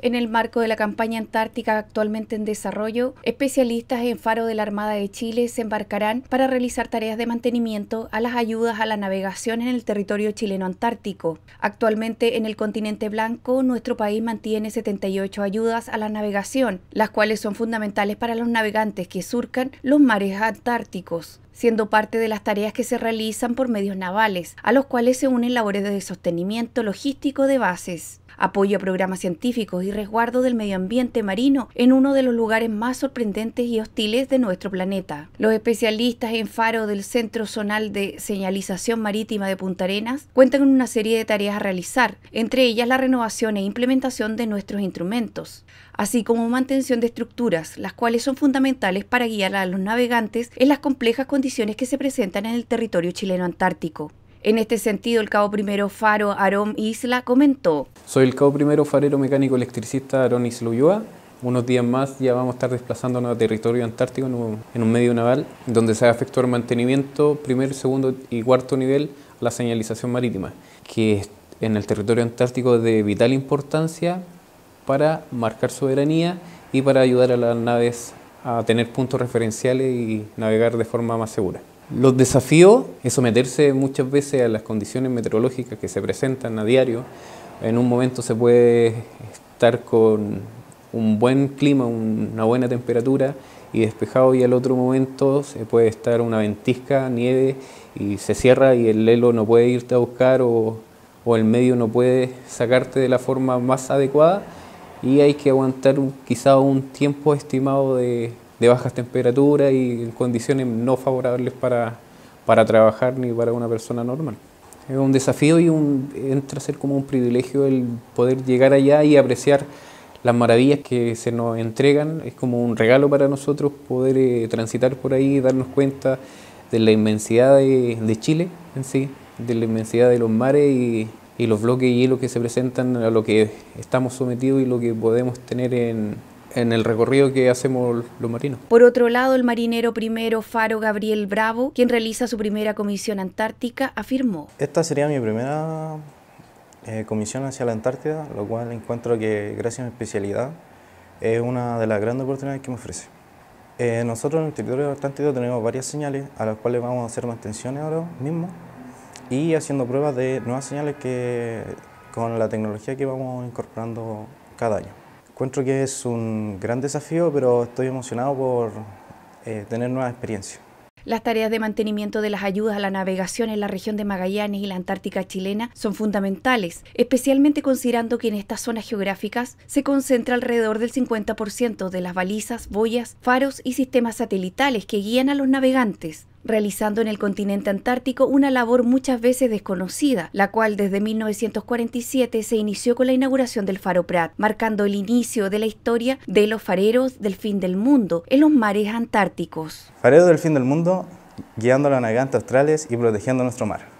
En el marco de la campaña antártica actualmente en desarrollo, especialistas en Faro de la Armada de Chile se embarcarán para realizar tareas de mantenimiento a las ayudas a la navegación en el territorio chileno antártico. Actualmente en el continente blanco, nuestro país mantiene 78 ayudas a la navegación, las cuales son fundamentales para los navegantes que surcan los mares antárticos siendo parte de las tareas que se realizan por medios navales, a los cuales se unen labores de sostenimiento logístico de bases apoyo a programas científicos y resguardo del medio ambiente marino en uno de los lugares más sorprendentes y hostiles de nuestro planeta. Los especialistas en Faro del Centro Zonal de Señalización Marítima de Punta Arenas cuentan con una serie de tareas a realizar, entre ellas la renovación e implementación de nuestros instrumentos, así como mantención de estructuras, las cuales son fundamentales para guiar a los navegantes en las complejas condiciones que se presentan en el territorio chileno antártico. En este sentido, el cabo primero Faro Arón Isla comentó. Soy el cabo primero farero mecánico electricista Arón Isla Ulloa. Unos días más ya vamos a estar desplazándonos a territorio antártico en un, medio naval, donde se va a efectuar mantenimiento primer, segundo y cuarto nivel a la señalización marítima, que en el territorio antártico es de vital importancia para marcar soberanía y para ayudar a las naves a tener puntos referenciales y navegar de forma más segura. Los desafíos es someterse muchas veces a las condiciones meteorológicas que se presentan a diario. En un momento se puede estar con un buen clima, una buena temperatura y despejado y al otro momento se puede estar una ventisca, nieve y se cierra y el helo no puede irte a buscar o, el medio no puede sacarte de la forma más adecuada y hay que aguantar quizá un tiempo estimado de de bajas temperaturas y en condiciones no favorables para, para trabajar ni para una persona normal. Es un desafío y un, entra a ser como un privilegio el poder llegar allá y apreciar las maravillas que se nos entregan. Es como un regalo para nosotros poder eh, transitar por ahí y darnos cuenta de la inmensidad de, Chile en sí, de la inmensidad de los mares y, los bloques y hielo que se presentan a lo que estamos sometidos y lo que podemos tener en, en el recorrido que hacemos los marinos. Por otro lado, el marinero primero Faro Gabriel Bravo, quien realiza su primera comisión antártica, afirmó. Esta sería mi primera eh, comisión hacia la Antártida, lo cual encuentro que gracias a mi especialidad es una de las grandes oportunidades que me ofrece. Eh, nosotros en el territorio Antártida tenemos varias señales a las cuales vamos a hacer mantenciones ahora mismo y haciendo pruebas de nuevas señales que con la tecnología que vamos incorporando cada año. Encuentro que es un gran desafío, pero estoy emocionado por eh, tener nueva experiencia. Las tareas de mantenimiento de las ayudas a la navegación en la región de Magallanes y la Antártica chilena son fundamentales, especialmente considerando que en estas zonas geográficas se concentra alrededor del 50% de las balizas, boyas, faros y sistemas satelitales que guían a los navegantes realizando en el continente antártico una labor muchas veces desconocida, la cual desde 1947 se inició con la inauguración del Faro Prat, marcando el inicio de la historia de los fareros del fin del mundo en los mares antárticos. Fareros del fin del mundo, guiando a la navegante australes y protegiendo nuestro mar.